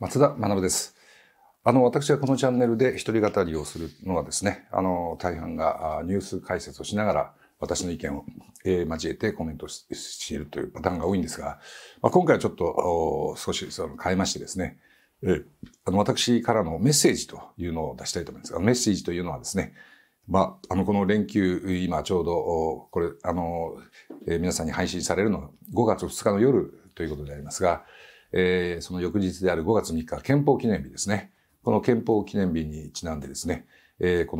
松田学です。あの、私はこのチャンネルで一人語りをするのはですね、あの、大半がニュース解説をしながら、私の意見を、え交えてコメントしているというパターンが多いんですが、まあ、今回はちょっと少しその変えましてですね、えあの私からのメッセージというのを出したいと思いますが、メッセージというのはですね、まあ、あの、この連休、今ちょうど、これ、あの、え皆さんに配信されるのは5月2日の夜ということでありますが、えー、その翌日である5月3日、憲法記念日ですね。この憲法記念日にちなんでですね、えー、こ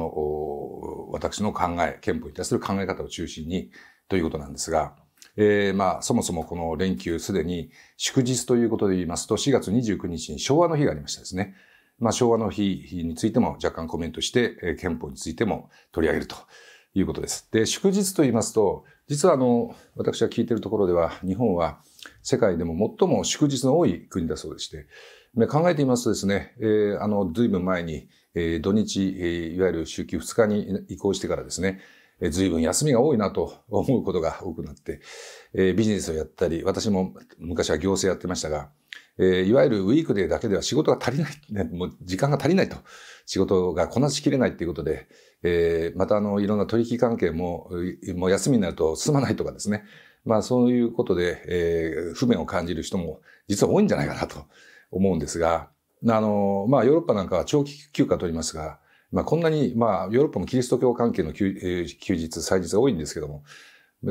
の私の考え、憲法に対する考え方を中心にということなんですが、えー、まあ、そもそもこの連休すでに祝日ということで言いますと、4月29日に昭和の日がありましたですね。まあ、昭和の日についても若干コメントして、えー、憲法についても取り上げるということです。で、祝日と言いますと、実はあの、私が聞いているところでは、日本は、世界でも最も祝日の多い国だそうでして、考えてみますとですね、えー、あの、随分前に、えー、土日、えー、いわゆる週休2日に移行してからですね、えい随分休みが多いなと 思うことが多くなって、えー、ビジネスをやったり、私も昔は行政やってましたが、えー、いわゆるウィークデーだけでは仕事が足りない、ね、もう時間が足りないと、仕事がこなしきれないということで、えー、またあの、いろんな取引関係も、もう休みになると済まないとかですね、まあそういうことで、えー、不便を感じる人も実は多いんじゃないかなと思うんですが、あの、まあヨーロッパなんかは長期休暇取りますが、まあこんなに、まあヨーロッパもキリスト教関係の休,、休日、祭日が多いんですけども、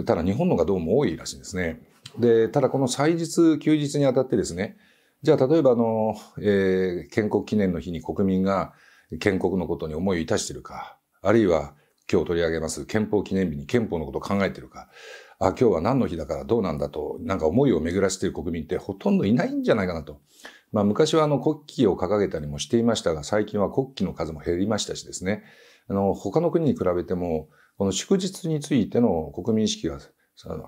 ただ日本のがどうも多いらしいんですね。で、ただこの祭日、休日にあたってですね、じゃあ例えばあの、えー、建国記念の日に国民が建国のことに思いをいたしてるか、あるいは今日取り上げます憲法記念日に憲法のことを考えてるか、あ今日は何の日だからどうなんだと、なんか思いを巡らせている国民ってほとんどいないんじゃないかなと。まあ、昔はあの国旗を掲げたりもしていましたが、最近は国旗の数も減りましたしですね、あの他の国に比べても、この祝日についての国民意識が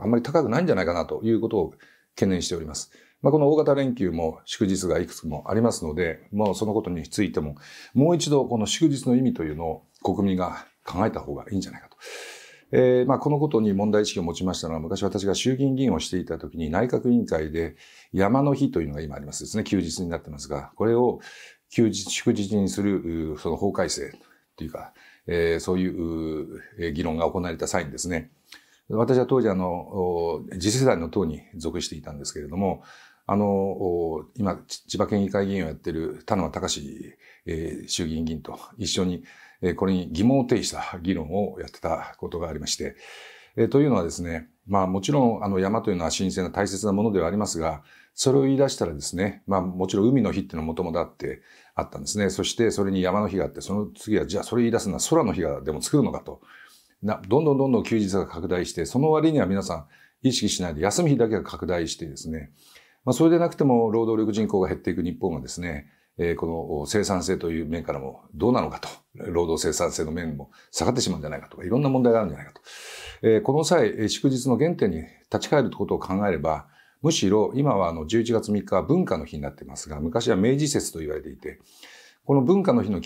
あんまり高くないんじゃないかなということを懸念しております。まあ、この大型連休も祝日がいくつもありますので、まあ、そのことについても、もう一度この祝日の意味というのを国民が考えた方がいいんじゃないかと。えー、まあ、このことに問題意識を持ちましたのは、昔私が衆議院議員をしていた時に内閣委員会で山の日というのが今ありますですね、休日になってますが、これを休日、祝日にする、その法改正というか、えー、そういう議論が行われた際にですね、私は当時あの、次世代の党に属していたんですけれども、あの、今、千葉県議会議員をやっている田沼隆、え衆議院議員と一緒に、これに疑問を呈した議論をやってたことがありまして、というのはですね、まあもちろんあの山というのは神聖な大切なものではありますが、それを言い出したらですね、まあもちろん海の日っていうのはもともとあってあったんですね。そしてそれに山の日があって、その次はじゃあそれ言い出すのは空の日がでも作るのかと。などんどんどんどん休日が拡大して、その割には皆さん意識しないで休み日だけが拡大してですね、まあそれでなくても労働力人口が減っていく日本がですね、えー、この生産性という面からもどうなのかと。労働生産性の面も下がってしまうんじゃないかとか、いろんな問題があるんじゃないかと。えー、この際、祝日の原点に立ち返ることを考えれば、むしろ今はあの11月3日は文化の日になってますが、昔は明治節と言われていて、この文化の日の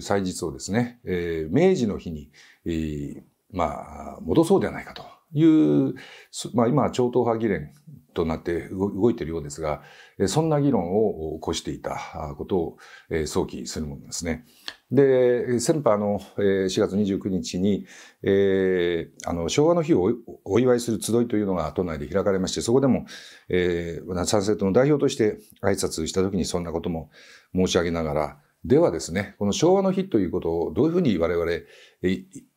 祭日をですね、えー、明治の日に、えー、まあ、戻そうではないかと。いう、まあ、今は超党派議連となって動いているようですが、そんな議論を起こしていたことを想起するものですね。で、先般の4月29日に、えー、あの、昭和の日をお祝いする集いというのが都内で開かれまして、そこでも、えー、サンの代表として挨拶したときにそんなことも申し上げながら、ではですね、この昭和の日ということをどういうふうに我々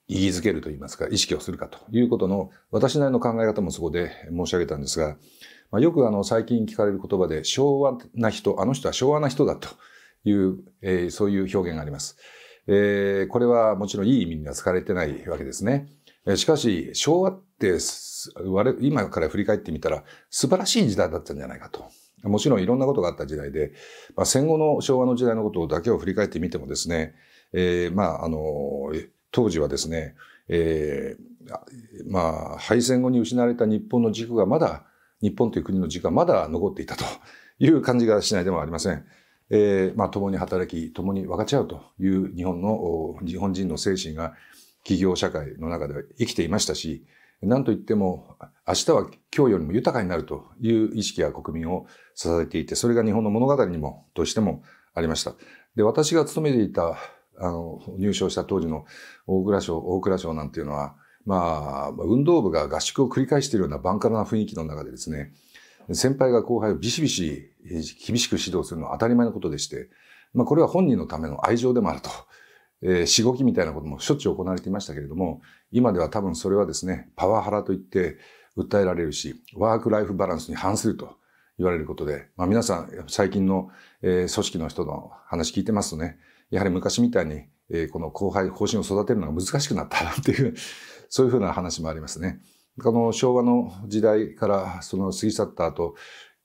意義づけると言いますか、意識をするかということの、私なりの考え方もそこで申し上げたんですが、まあ、よくあの、最近聞かれる言葉で、昭和な人、あの人は昭和な人だという、えー、そういう表現があります。えー、これはもちろんいい意味には使われてないわけですね。しかし、昭和って、今から振り返ってみたら、素晴らしい時代だったんじゃないかと。もちろんいろんなことがあった時代で、まあ、戦後の昭和の時代のことだけを振り返ってみてもですね、えー、まあ、あの、当時はですね、えー、まあ、敗戦後に失われた日本の軸がまだ、日本という国の軸がまだ残っていたと いう感じがしないでもありません。えー、まあ、共に働き、共に分かち合うという日本の、日本人の精神が企業社会の中では生きていましたし、何と言っても、明日は今日よりも豊かになるという意識や国民を支えていて、それが日本の物語にも、としてもありました。で、私が勤めていたあの、入賞した当時の大蔵省、大蔵省なんていうのは、まあ、運動部が合宿を繰り返しているようなバンカラな雰囲気の中でですね、先輩が後輩をビシビシ厳しく指導するのは当たり前のことでして、まあ、これは本人のための愛情でもあると。えー、しごきみたいなこともしょっちゅう行われていましたけれども、今では多分それはですね、パワハラといって訴えられるし、ワークライフバランスに反すると言われることで、まあ皆さん、最近の、えー、組織の人の話聞いてますとね、やはり昔みたいに、えこの後輩、後進を育てるのが難しくなったっていう、そういうふうな話もありますね。この昭和の時代からその過ぎ去った後、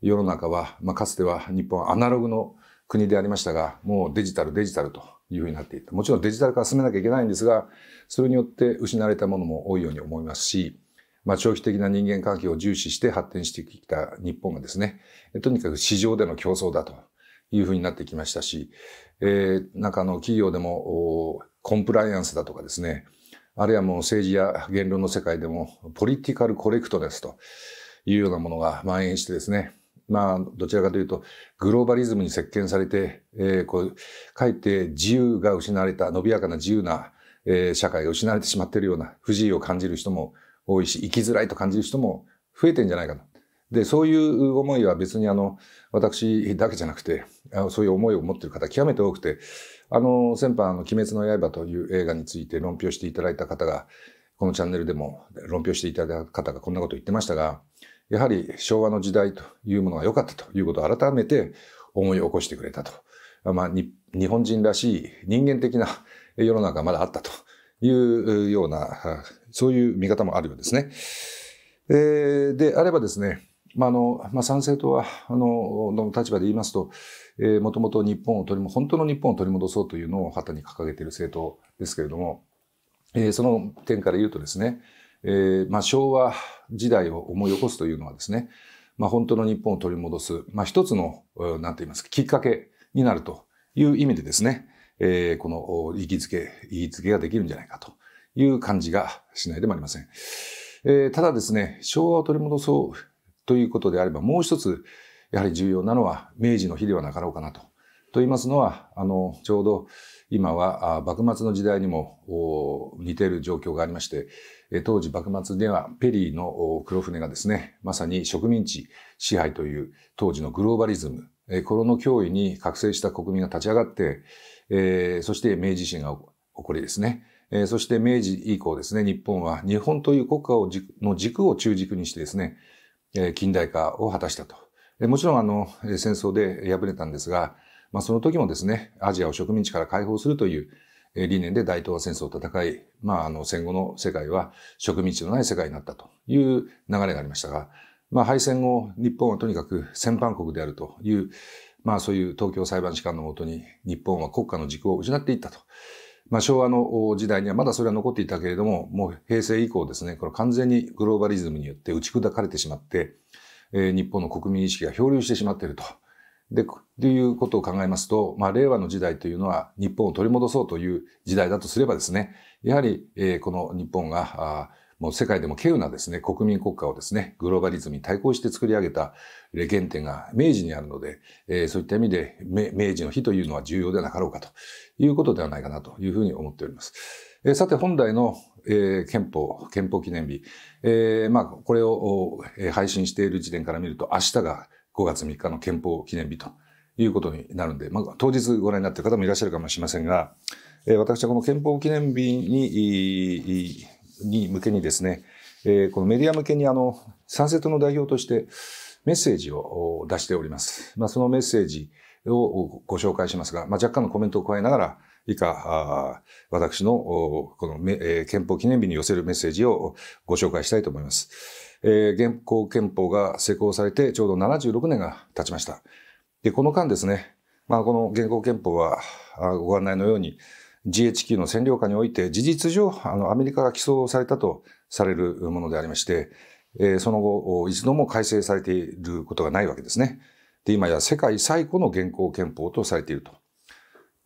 世の中は、まあ、かつては日本はアナログの国でありましたが、もうデジタル、デジタルというふうになっていた。もちろんデジタル化進めなきゃいけないんですが、それによって失われたものも多いように思いますし、まあ、長期的な人間関係を重視して発展してきた日本がですね、とにかく市場での競争だというふうになってきましたし、えー、なんかあの企業でもコンプライアンスだとかですね、あるいはもう政治や言論の世界でもポリティカルコレクトですというようなものが蔓延してですね、まあ、どちらかというと、グローバリズムに席巻されて、えー、こう、かえって自由が失われた、伸びやかな自由な、えー、社会が失われてしまっているような不自由を感じる人も多いし、生きづらいと感じる人も増えてんじゃないかと。で、そういう思いは別にあの、私だけじゃなくて、そういう思いを持っている方極めて多くて、あの、先般、あの、鬼滅の刃という映画について論評していただいた方が、このチャンネルでも論評していただいた方がこんなこと言ってましたが、やはり昭和の時代というものが良かったということを改めて思い起こしてくれたと。まあ、日本人らしい人間的な世の中がまだあったというような、そういう見方もあるようですね。えー、であればですね、まあ、あの、まあ、参政党は、あの、の立場で言いますと、えもともと日本を取り、本当の日本を取り戻そうというのを旗に掲げている政党ですけれども、えー、その点から言うとですね、えー、まあ、昭和時代を思い起こすというのはですね、まあ、本当の日本を取り戻す、まあ、一つの、なんて言いますか、きっかけになるという意味でですね、えー、この、意義つけ、意義つけができるんじゃないかという感じがしないでもありません。えー、ただですね、昭和を取り戻そう、ということであれば、もう一つ、やはり重要なのは明治の日ではなかろうかなと。と言いますのは、あの、ちょうど今は幕末の時代にも似ている状況がありまして、当時幕末ではペリーの黒船がですね、まさに植民地支配という当時のグローバリズム、コロナ脅威に覚醒した国民が立ち上がって、えそして明治維新が起こりですね、えそして明治以降ですね、日本は日本という国家をの軸を中軸にしてですね、近代化を果たしたと。もちろんあの戦争で敗れたんですが、まあ、その時もですね、アジアを植民地から解放するという理念で大東亜戦争を戦い、まあ、あの戦後の世界は植民地のない世界になったという流れがありましたが、まあ、敗戦後、日本はとにかく戦犯国であるという、まあ、そういう東京裁判士官のもとに日本は国家の軸を失っていったと。まあ、昭和の時代にはまだそれは残っていたけれども、もう平成以降ですね、これ完全にグローバリズムによって打ち砕かれてしまって、えー、日本の国民意識が漂流してしまっていると。で、ということを考えますと、まあ、令和の時代というのは日本を取り戻そうという時代だとすればですね、やはり、えー、この日本が、もう世界でも稀有なですね、国民国家をですね、グローバリズムに対抗して作り上げた原点が明治にあるので、えー、そういった意味で明治の日というのは重要でなかろうかということではないかなというふうに思っております。えー、さて本来の、えー、憲法、憲法記念日、えー、まあこれを配信している時点から見ると明日が5月3日の憲法記念日ということになるんで、まあ、当日ご覧になっている方もいらっしゃるかもしれませんが、私はこの憲法記念日にに向けにですね、えー、このメディア向けにあの、サンセットの代表としてメッセージを出しております。まあ、そのメッセージをご紹介しますが、まあ、若干のコメントを加えながら、以下、あ私のこの、えー、憲法記念日に寄せるメッセージをご紹介したいと思います。えー、現行憲法が施行されてちょうど76年が経ちました。で、この間ですね、まあ、この現行憲法はあご案内のように、GHQ の占領下において事実上あのアメリカが起訴されたとされるものでありまして、えその後一度も改正されていることがないわけですね。で今や世界最古の現行憲法とされていると。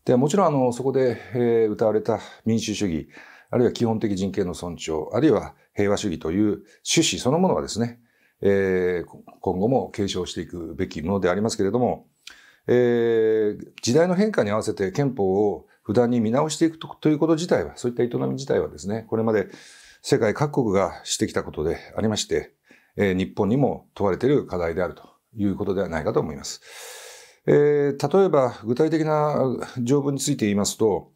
でもちろんあのそこで、えー、歌われた民主主義あるいは基本的人権の尊重あるいは平和主義という趣旨そのものはですね、えー、今後も継承していくべきものでありますけれども、えー、時代の変化に合わせて憲法を不断に見直していくということ自体は、そういった営み自体はですね、これまで世界各国がしてきたことでありまして、え日本にも問われている課題であるということではないかと思います。えー、例えば、具体的な条文について言いますと、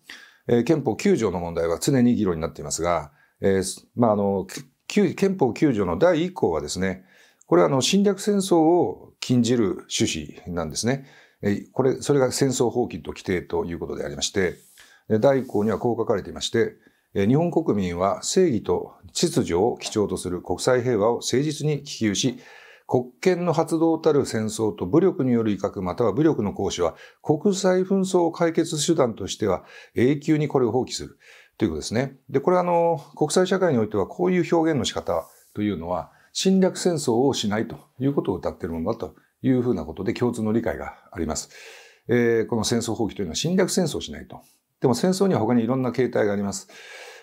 えー、憲法9条の問題は常に議論になっていますが、えー、まあ、あの、憲法9条の第1項はですね、これはあの侵略戦争を禁じる趣旨なんですね。これ、それが戦争放棄と規定ということでありまして、第1項にはこう書かれていまして、日本国民は正義と秩序を基調とする国際平和を誠実に希求し、国権の発動たる戦争と武力による威嚇または武力の行使は国際紛争を解決手段としては永久にこれを放棄するということですね。で、これはあの、国際社会においてはこういう表現の仕方というのは侵略戦争をしないということを謳っているものだというふうなことで共通の理解があります。えー、この戦争放棄というのは侵略戦争をしないと。でも戦争には他にいろんな形態があります。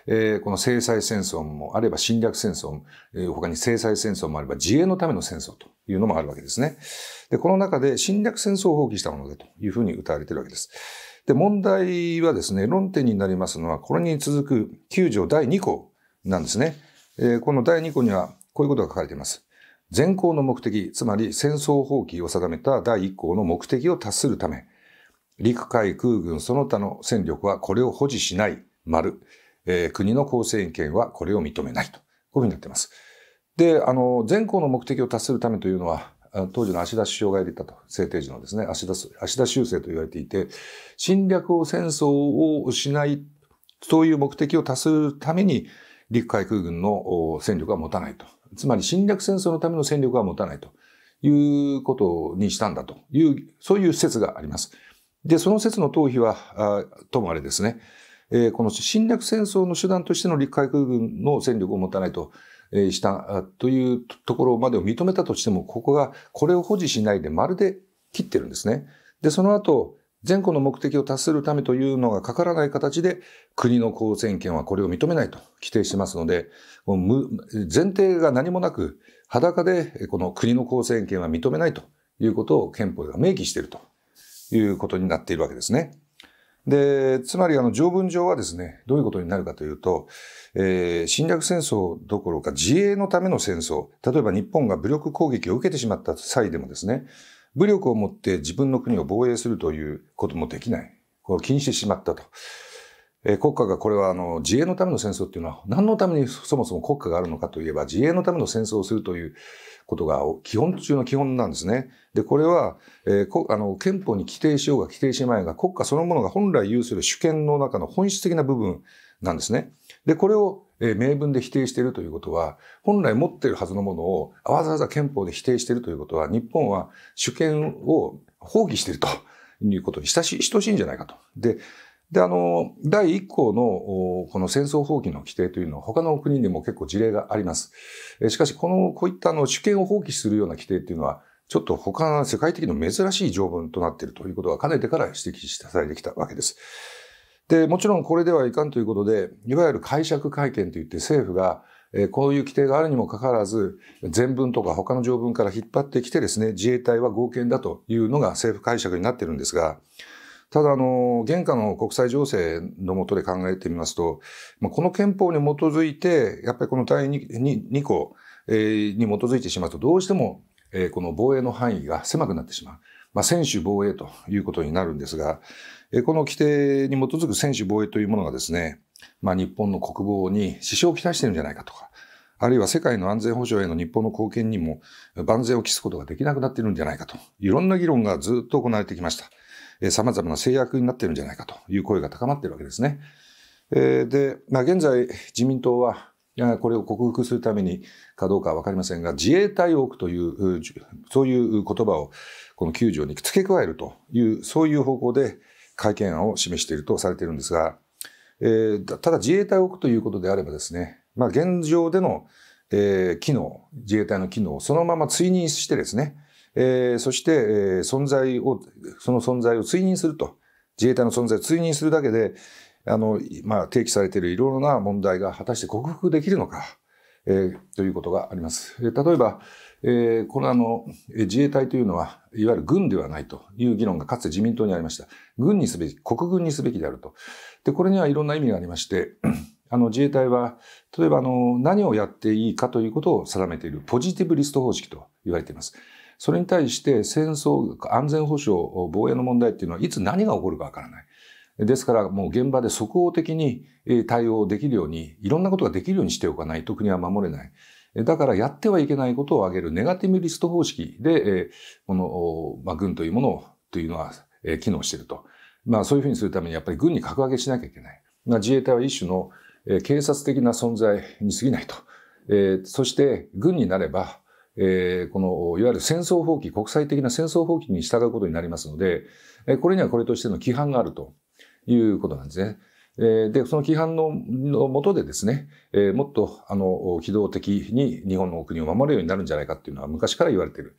えー、この制裁戦争もあれば侵略戦争えー、他に制裁戦争もあれば自衛のための戦争というのもあるわけですね。で、この中で侵略戦争を放棄したものでというふうに歌われているわけです。で、問題はですね、論点になりますのは、これに続く9条第2項なんですね。えー、この第2項にはこういうことが書かれています。前項の目的、つまり戦争放棄を定めた第1項の目的を達するため、陸海空軍その他の戦力はこれを保持しない、丸、えー、国の構成権はこれを認めないと、こういうふうになっています。で、あの、前項の目的を達するためというのは、当時の芦田首相が入れたと、制定時のですね、芦田、足田修正と言われていて、侵略を戦争をしない、そういう目的を達するために、陸海空軍の戦力は持たないと。つまり侵略戦争のための戦力は持たないということにしたんだという、そういう説があります。で、その説の逃避は、ともあれですね、えー、この侵略戦争の手段としての陸海空軍の戦力を持たないと、えー、したというところまでを認めたとしても、ここが、これを保持しないでまるで切ってるんですね。で、その後、全国の目的を達するためというのがかからない形で、国の公選権はこれを認めないと規定しますので、前提が何もなく、裸でこの国の公選権は認めないということを憲法が明記しているということになっているわけですね。で、つまりあの条文上はですね、どういうことになるかというと、えー、侵略戦争どころか自衛のための戦争、例えば日本が武力攻撃を受けてしまった際でもですね、武力を持って自分の国を防衛するということもできない。これを禁止してしまったと。え国家がこれはあの自衛のための戦争っていうのは何のためにそもそも国家があるのかといえば自衛のための戦争をするということが基本中の基本なんですね。で、これは、えー、あの憲法に規定しようが規定しまいが国家そのものが本来有する主権の中の本質的な部分なんですね。で、これを明文で否定しているということは、本来持っているはずのものをわざわざ憲法で否定しているということは、日本は主権を放棄しているということに親し等しいんじゃないかと。で、で、あの、第1項のこの戦争放棄の規定というのは他の国でも結構事例があります。しかし、この、こういったあの主権を放棄するような規定というのは、ちょっと他の世界的に珍しい条文となっているということはかねてから指摘されてきたわけです。で、もちろんこれではいかんということで、いわゆる解釈会見といって政府が、こういう規定があるにもかかわらず、全文とか他の条文から引っ張ってきてですね、自衛隊は合憲だというのが政府解釈になっているんですが、ただ、あの、現下の国際情勢のもとで考えてみますと、この憲法に基づいて、やっぱりこの第 2, 2, 2項に基づいてしまうと、どうしても、この防衛の範囲が狭くなってしまう。まあ、選手防衛ということになるんですが、この規定に基づく選手防衛というものがですね、まあ、日本の国防に支障をきたしてるんじゃないかとか、あるいは世界の安全保障への日本の貢献にも万全を期すことができなくなっているんじゃないかと、いろんな議論がずっと行われてきました。さまざまな制約になっているんじゃないかという声が高まっているわけですね。で、まあ、現在、自民党はやこれを克服するためにかどうかは分かりませんが自衛隊を置くというそういう言葉をこの9条に付け加えるというそういう方向で改憲案を示しているとされているんですが、えー、ただ自衛隊を置くということであればですね、まあ、現状での、えー、機能自衛隊の機能をそのまま追認してですね、えー、そして、えー、存在をその存在を追認すると自衛隊の存在を追認するだけであの、まあ、提起されているいろいろな問題が果たして克服できるのか、えー、ということがあります。例えば、えー、このあの、自衛隊というのは、いわゆる軍ではないという議論がかつて自民党にありました。軍にすべき、国軍にすべきであると。で、これにはいろんな意味がありまして、あの自衛隊は、例えばあの何をやっていいかということを定めているポジティブリスト方式と言われています。それに対して戦争、安全保障、防衛の問題っていうのはいつ何が起こるかわからない。ですから、もう現場で即応的に対応できるように、いろんなことができるようにしておかないと国は守れない。だからやってはいけないことを挙げるネガティブリスト方式で、この、まあ、軍というものを、というのは機能していると。まあそういうふうにするためにやっぱり軍に格上げしなきゃいけない。まあ、自衛隊は一種の警察的な存在に過ぎないと。えー、そして軍になれば、えー、この、いわゆる戦争放棄、国際的な戦争放棄に従うことになりますので、えこれにはこれとしての規範があると。いうことなんですね。で、その規範ののもとでですね、えもっと、あの、機動的に日本の国を守るようになるんじゃないかっていうのは昔から言われている。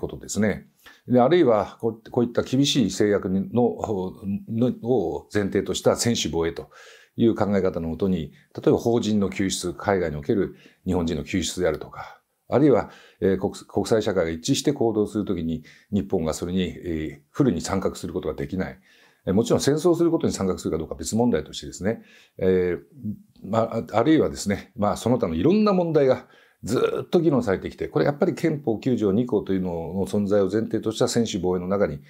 ことですね。で、あるいはこう、こういった厳しい制約の、の、を前提とした専守防衛という考え方のもとに、例えば法人の救出、海外における日本人の救出であるとか、あるいは、え国際社会が一致して行動するときに、日本がそれに、えフルに参画することができない。もちろん戦争することに参画するかどうか別問題としてですね、えー、まあ、あるいはですね、まあ、その他のいろんな問題がずっと議論されてきて、これやっぱり憲法9条2項というのの存在を前提とした専守防衛の中に、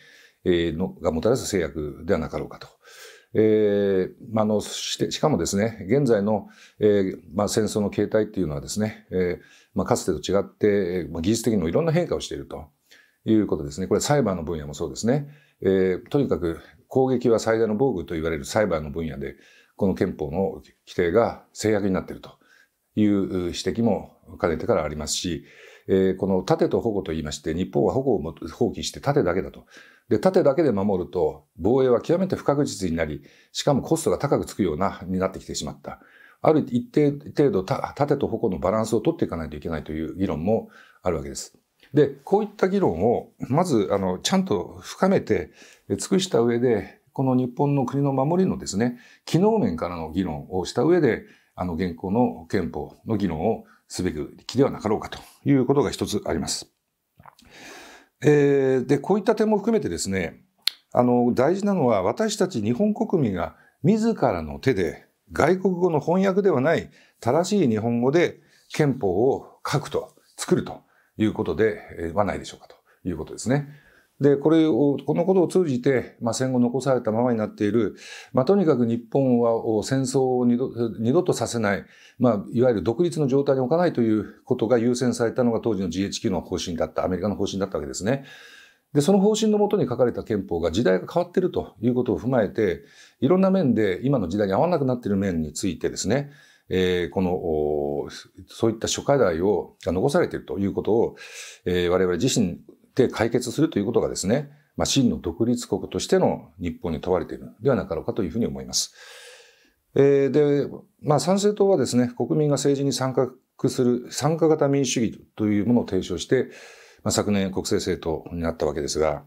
えー、のがもたらす制約ではなかろうかと。えー、まあの、して、しかもですね、現在の、えー、まあ、戦争の形態っていうのはですね、えー、まあ、かつてと違って、まあ、技術的にもいろんな変化をしているということですね。これ裁判の分野もそうですね。えー、とにかく、攻撃は最大の防具といわれる裁判の分野で、この憲法の規定が制約になっているという指摘もかねてからありますし、えー、この盾と保護といいまして、日本は保護を放棄して盾だけだと。で、盾だけで守ると、防衛は極めて不確実になり、しかもコストが高くつくような、になってきてしまった。ある一定程度、盾と矛のバランスを取っていかないといけないという議論もあるわけです。で、こういった議論を、まず、あの、ちゃんと深めて、尽くした上で、この日本の国の守りのですね、機能面からの議論をした上で、あの、現行の憲法の議論をすべきではなかろうかということが一つあります。えー、で、こういった点も含めてですね、あの、大事なのは私たち日本国民が自らの手で外国語の翻訳ではない正しい日本語で憲法を書くと、作るということではないでしょうかということですね。で、これを、このことを通じて、まあ、戦後残されたままになっている、まあ、とにかく日本は戦争を二度二度とさせない、まあ、いわゆる独立の状態に置かないということが優先されたのが当時の GHQ の方針だった、アメリカの方針だったわけですね。で、その方針のもとに書かれた憲法が時代が変わっているということを踏まえて、いろんな面で今の時代に合わなくなっている面についてですね、えー、この、そういった諸課題を、残されているということを、えー、我々自身で解決するということがですね、まあ、真の独立国としての日本に問われているのではなかろうかというふうに思います。えー、で、まあ、参政党はですね、国民が政治に参画する参加型民主主義というものを提唱して、まあ、昨年国政政党になったわけですが、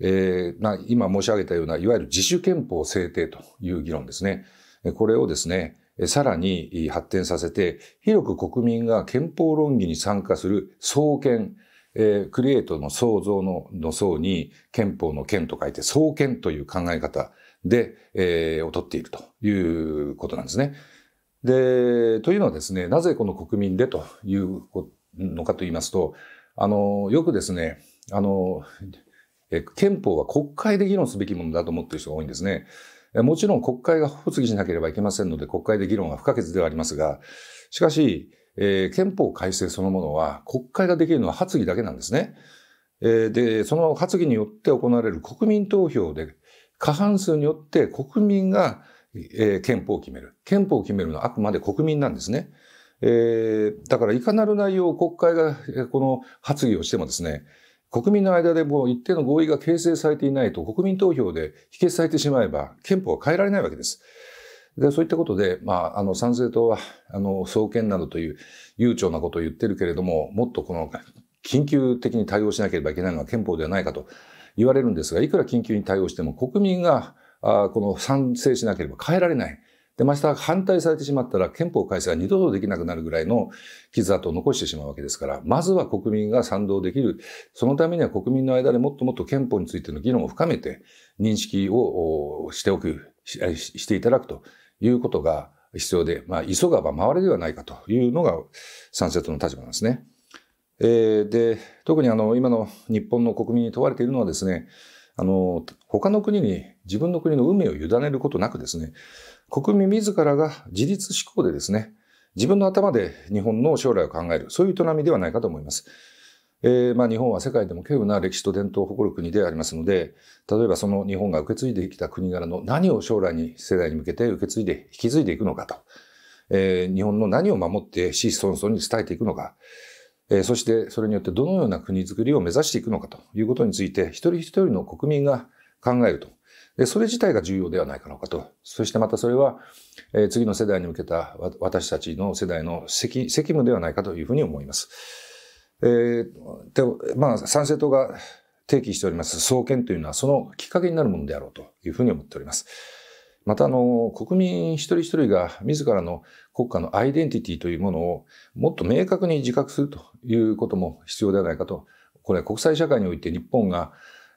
えー、まあ、今申し上げたような、いわゆる自主憲法制定という議論ですね。これをですね、さらに発展させて、広く国民が憲法論議に参加する創建、えー、クリエイトの創造のの層に憲法の憲と書いて創憲という考え方で、えー、をっているということなんですね。で、というのはですね、なぜこの国民でというのかと言いますと、あの、よくですね、あの、え憲法は国会で議論すべきものだと思っている人が多いんですね。もちろん国会が発議しなければいけませんので、国会で議論は不可欠ではありますが、しかし、えー、憲法改正そのものは、国会ができるのは発議だけなんですね。えー、で、その発議によって行われる国民投票で、過半数によって国民が、えー、憲法を決める。憲法を決めるのはあくまで国民なんですね。えー、だからいかなる内容を国会がこの発議をしてもですね、国民の間でも一定の合意が形成されていないと国民投票で否決されてしまえば憲法は変えられないわけです。でそういったことで、まあ、あの参政党はあの創建などという悠長なことを言ってるけれどももっとこの緊急的に対応しなければいけないのは憲法ではないかと言われるんですがいくら緊急に対応しても国民があこの賛成しなければ変えられない。で、また反対されてしまったら憲法改正は二度とできなくなるぐらいの傷跡を残してしまうわけですから、まずは国民が賛同できる。そのためには国民の間でもっともっと憲法についての議論を深めて、認識をしておくし、していただくということが必要で、まあ、急がば回れではないかというのが賛成党の立場なんですね。えー、で、特にあの、今の日本の国民に問われているのはですね、あの、他の国に自分の国の運命を委ねることなくですね、国民自らが自立志向でですね、自分の頭で日本の将来を考える、そういう営みではないかと思います。えー、まあ、日本は世界でも稀有な歴史と伝統を誇る国でありますので、例えばその日本が受け継いできた国柄の何を将来に世代に向けて受け継いで、引き継いでいくのかと、えー、日本の何を守って子孫孫に伝えていくのか、えー、そしてそれによってどのような国づくりを目指していくのかということについて、一人一人の国民が考えるとで、それ自体が重要ではないかろうかと。そしてまたそれは、え次の世代に向けた私たちの世代の責務ではないかというふうに思います。えー、で、まあ、参政党が提起しております創建というのはそのきっかけになるものであろうというふうに思っております。またあの、国民一人一人が自らの国家のアイデンティティというものをもっと明確に自覚するということも必要ではないかと。これは国際社会において日本が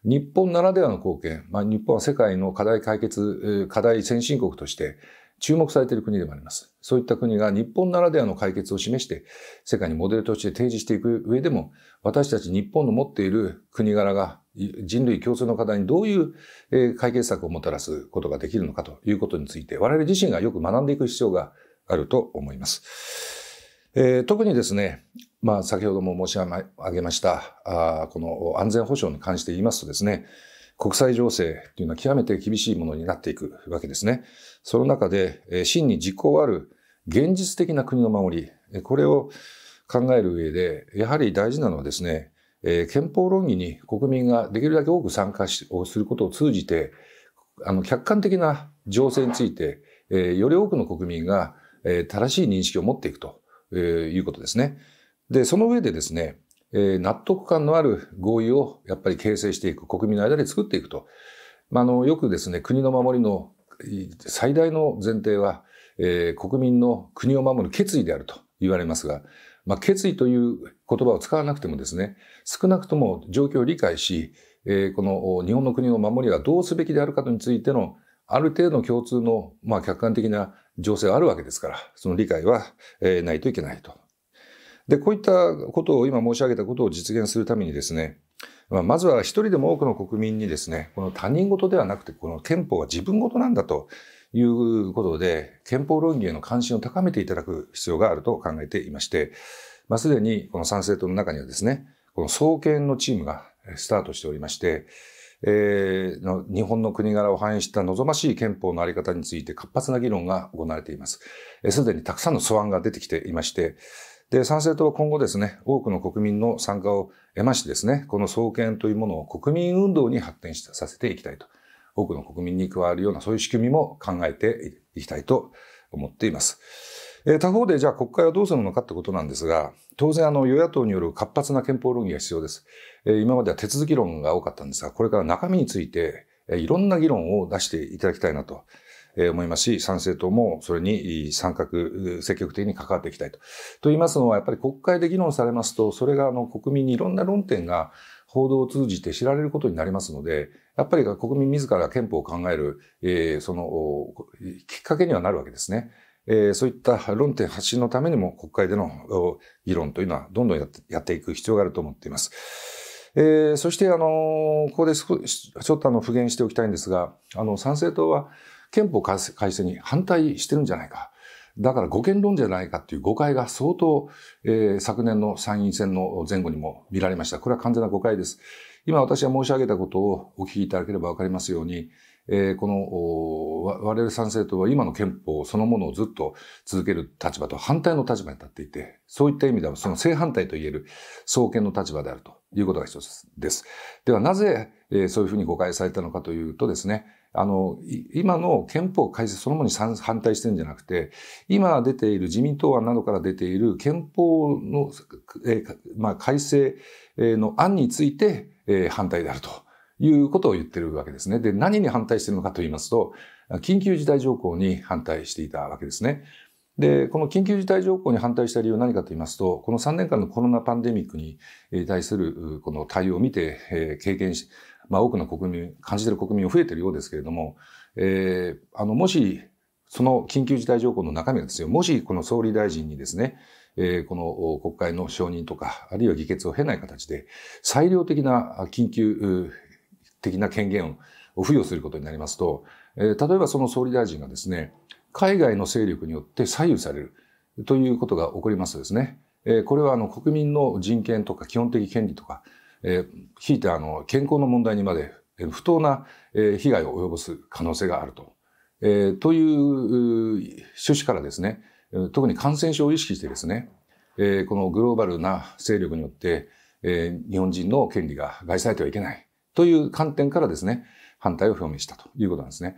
日本ならではの貢献、まあ、日本は世界の課題解決、課題先進国として注目されている国でもあります。そういった国が日本ならではの解決を示して、世界にモデルとして提示していく上でも、私たち日本の持っている国柄が人類共通の課題にどういう解決策をもたらすことができるのかということについて、我々自身がよく学んでいく必要があると思います。えー、特にですね、まあ、先ほども申し上げましたあこの安全保障に関して言いますとですね国際情勢というのは極めて厳しいものになっていくわけですね。その中で、え真に実効ある現実的な国の守り、これを考える上で、やはり大事なのはですね、え憲法論議に国民ができるだけ多く参加をすることを通じて、あの客観的な情勢について、えより多くの国民が、え正しい認識を持っていくと、えいうことですね。で、その上でですね、え納得感のある合意をやっぱり形成していく、国民の間で作っていくと。まあ、あの、よくですね、国の守りの最大の前提は、えー、国民の国を守る決意であると言われますが、まあ、決意という言葉を使わなくてもですね、少なくとも状況を理解し、えー、この日本の国の守りはどうすべきであるかについてのある程度の共通の、まあ、客観的な情勢があるわけですから、その理解は、えー、ないといけないとで、こういったことを、今申し上げたことを実現するためにですね、まずは一人でも多くの国民にですね、この他人事ではなくて、この憲法は自分事なんだということで、憲法論議への関心を高めていただく必要があると考えていまして、まあ、すでにこの参政党の中にはですね、この創建のチームがスタートしておりまして、えー、の日本の国柄を反映した望ましい憲法のあり方について活発な議論が行われています。す、で、にたくさんの素案が出てきていまして、で、参政党は今後ですね、多くの国民の参加を得ましてですね、この創建というものを国民運動に発展させていきたいと。多くの国民に加わるようなそういう仕組みも考えていきたいと思っています。えー、他方で、じゃあ国会はどうするのかってことなんですが、当然あの与野党による活発な憲法論議が必要です。えー、今までは手続き論が多かったんですが、これから中身について、いろんな議論を出していただきたいなと。思いますし、参政党もそれに参画、積極的に関わっていきたいと。と言いますのは、やっぱり国会で議論されますと、それがあの国民にいろんな論点が報道を通じて知られることになりますので、やっぱり国民自ら憲法を考える、えー、その、きっかけにはなるわけですね。えー、そういった論点発信のためにも国会での議論というのはどんどんやってやっていく必要があると思っています。えー、そして、あのここでちょっとあの、復元しておきたいんですが、あの、参政党は、憲法改正に反対してるんじゃないか。だから護憲論じゃないかっていう誤解が相当、えー、昨年の参院選の前後にも見られました。これは完全な誤解です。今私は申し上げたことをお聞きいただければわかりますように、えー、この、我々参政党は今の憲法そのものをずっと続ける立場と反対の立場に立っていて、そういった意味ではその正反対と言える創建の立場であるということが一つです。ではなぜ、えー、そういうふうに誤解されたのかというとですね、あの、今の憲法改正そのものに反対してるんじゃなくて、今出ている自民党案などから出ている憲法の、えまあ、改正の案について、え反対であるということを言ってるわけですね。で、何に反対してるのかと言いますと、緊急事態条項に反対していたわけですね。で、この緊急事態条項に反対した理由は何かと言いますと、この3年間のコロナパンデミックに対するこの対応を見て、経験し、まあ、多くの国民、感じている国民も増えているようですけれども、えー、あの、もし、その緊急事態条項の中身がですよ、もしこの総理大臣にですね、えー、この国会の承認とか、あるいは議決を経ない形で、裁量的な緊急的な権限を付与することになりますと、えー、例えばその総理大臣がですね、海外の勢力によって左右されるということが起こりますとですね、えー、これはあの国民の人権とか基本的権利とか、えひいてあの健康の問題にまで不当な被害を及ぼす可能性があると。えという趣旨からですね、特に感染症を意識してですね、えこのグローバルな勢力によって、え日本人の権利が害されてはいけないという観点からですね、反対を表明したということなんですね。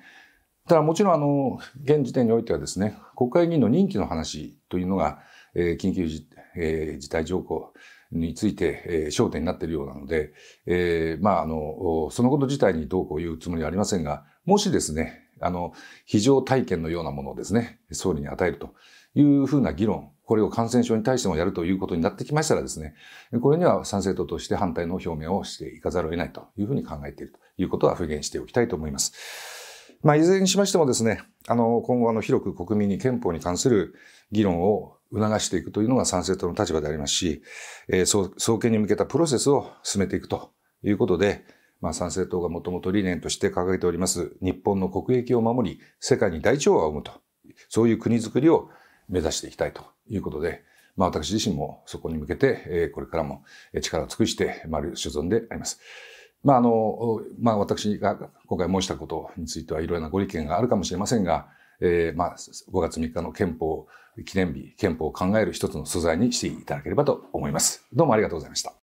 ただもちろんあの、現時点においてはですね、国会議員の任期の話というのが、え緊急事,、え事態条項、について、えー、焦点になっているようなので、えー、まあ、あの、そのこと自体にどうこう言うつもりはありませんが、もしですね、あの、非常体験のようなものをですね、総理に与えるというふうな議論、これを感染症に対してもやるということになってきましたらですね、これには賛成党として反対の表明をしていかざるを得ないというふうに考えているということは復元しておきたいと思います。まあ、いずれにしましてもですね、あの、今後あの広く国民に憲法に関する議論を促していくというのが参政党の立場でありますし、えー、創建に向けたプロセスを進めていくということで、まあ、参政党がもともと理念として掲げております日本の国益を守り世界に大調和を生むとそういう国づくりを目指していきたいということで、まあ、私自身もそこに向けて、えー、これからも力を尽くしてまる所存であります。まああのまあ、私が今回申したことについてはいろいろなご意見があるかもしれませんが、えー、まあ、5月3日の憲法記念日、憲法を考える一つの素材にしていただければと思います。どうもありがとうございました。